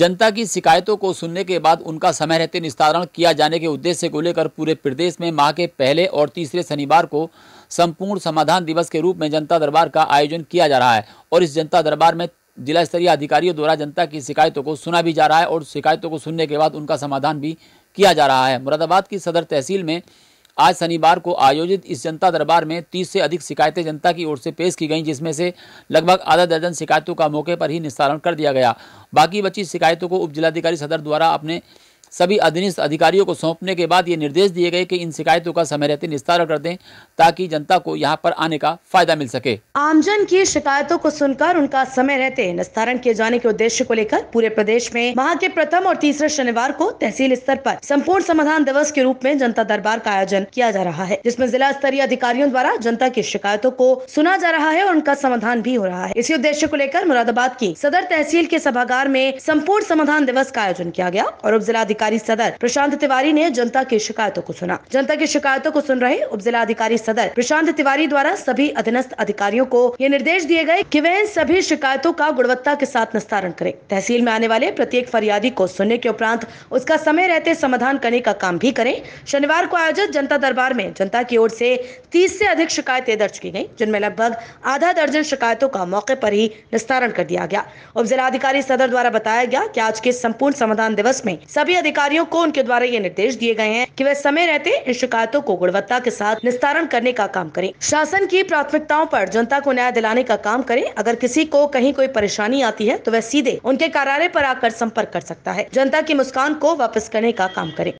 जनता की शिकायतों को सुनने के बाद उनका समय रहते निस्तारण किया जाने के उद्देश्य को लेकर पूरे प्रदेश में माह के पहले और तीसरे शनिवार को संपूर्ण समाधान दिवस के रूप में जनता दरबार का आयोजन किया जा रहा है और इस जनता दरबार में जिला स्तरीय अधिकारियों द्वारा जनता की शिकायतों को सुना भी जा रहा है और शिकायतों को सुनने के बाद उनका समाधान भी किया जा रहा है मुरादाबाद की सदर तहसील में आज शनिवार को आयोजित इस जनता दरबार में 30 से अधिक शिकायतें जनता की ओर से पेश की गईं जिसमें से लगभग आधा दर्जन शिकायतों का मौके पर ही निस्तारण कर दिया गया बाकी बची शिकायतों को उप जिलाधिकारी सदर द्वारा अपने सभी अधीनस्थ अधिकारियों को सौंपने के बाद ये निर्देश दिए गए कि इन शिकायतों का समय रहते निस्तारण कर दें ताकि जनता को यहाँ पर आने का फायदा मिल सके आमजन की शिकायतों को सुनकर उनका समय रहते निस्तारण किए जाने के उद्देश्य को लेकर पूरे प्रदेश में माह के प्रथम और तीसरे शनिवार को तहसील स्तर आरोप संपूर्ण समाधान दिवस के रूप में जनता दरबार का आयोजन किया जा रहा है जिसमे जिला स्तरीय अधिकारियों द्वारा जनता की शिकायतों को सुना जा रहा है और उनका समाधान भी हो रहा है इसी उद्देश्य को लेकर मुरादाबाद की सदर तहसील के सभागार में संपूर्ण समाधान दिवस का आयोजन किया गया और उप जिलाधिकारी अधिकारी सदर प्रशांत तिवारी ने जनता की शिकायतों को सुना जनता की शिकायतों को सुन रहे उप जिला अधिकारी सदर प्रशांत तिवारी द्वारा सभी अधीनस्थ अधिकारियों को ये निर्देश दिए गए की वह सभी शिकायतों का गुणवत्ता के साथ निस्तारण करे तहसील में आने वाले प्रत्येक फरियादी को सुनने के उपरांत उसका समय रहते समाधान करने का काम भी करें शनिवार को आयोजित जनता दरबार में जनता की ओर से तीस से अधिक शिकायतें दर्ज की गई जिनमें लगभग आधा दर्जन शिकायतों का मौके पर ही निस्तारण कर दिया गया उप जिलाधिकारी सदर द्वारा बताया गया की आज के संपूर्ण समाधान दिवस में सभी अधिकारियों को उनके द्वारा ये निर्देश दिए गए हैं कि वे समय रहते इन शिकायतों को गुणवत्ता के साथ निस्तारण करने का काम करें शासन की प्राथमिकताओं पर जनता को न्याय दिलाने का काम करें अगर किसी को कहीं कोई परेशानी आती है तो वह सीधे उनके कार्यालय पर आकर संपर्क कर सकता है जनता की मुस्कान को वापस करने का काम करें